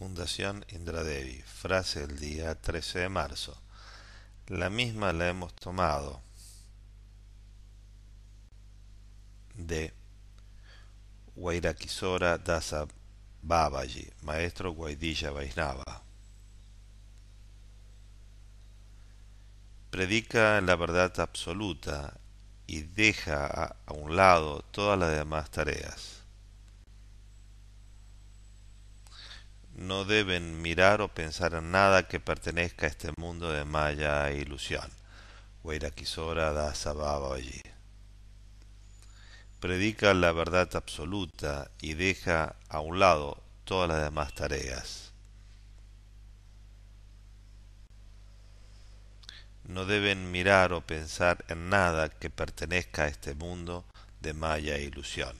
Fundación Indradevi, frase del día 13 de marzo. La misma la hemos tomado de Guairakisora Dasa Babaji, maestro Guaidilla Vaisnava. Predica la verdad absoluta y deja a un lado todas las demás tareas. no deben mirar o pensar en nada que pertenezca a este mundo de maya e ilusión. Dasa Baba Predica la verdad absoluta y deja a un lado todas las demás tareas. No deben mirar o pensar en nada que pertenezca a este mundo de maya e ilusión.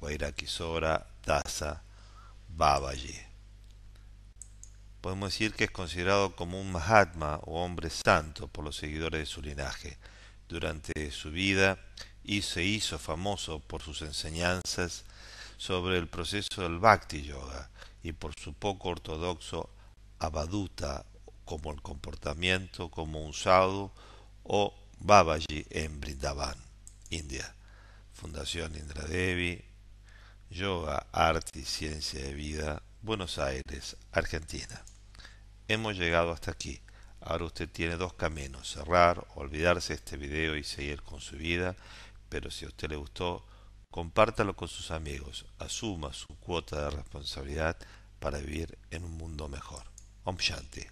daza Dasa Babaji podemos decir que es considerado como un Mahatma o hombre santo por los seguidores de su linaje durante su vida y se hizo famoso por sus enseñanzas sobre el proceso del Bhakti Yoga y por su poco ortodoxo Abaduta como el comportamiento como un sadhu o Babaji en Brindavan, India. Fundación Indra Devi, Yoga, Arte y Ciencia de Vida, Buenos Aires, Argentina. Hemos llegado hasta aquí. Ahora usted tiene dos caminos, cerrar, olvidarse de este video y seguir con su vida, pero si a usted le gustó, compártalo con sus amigos, asuma su cuota de responsabilidad para vivir en un mundo mejor. Om Shanti.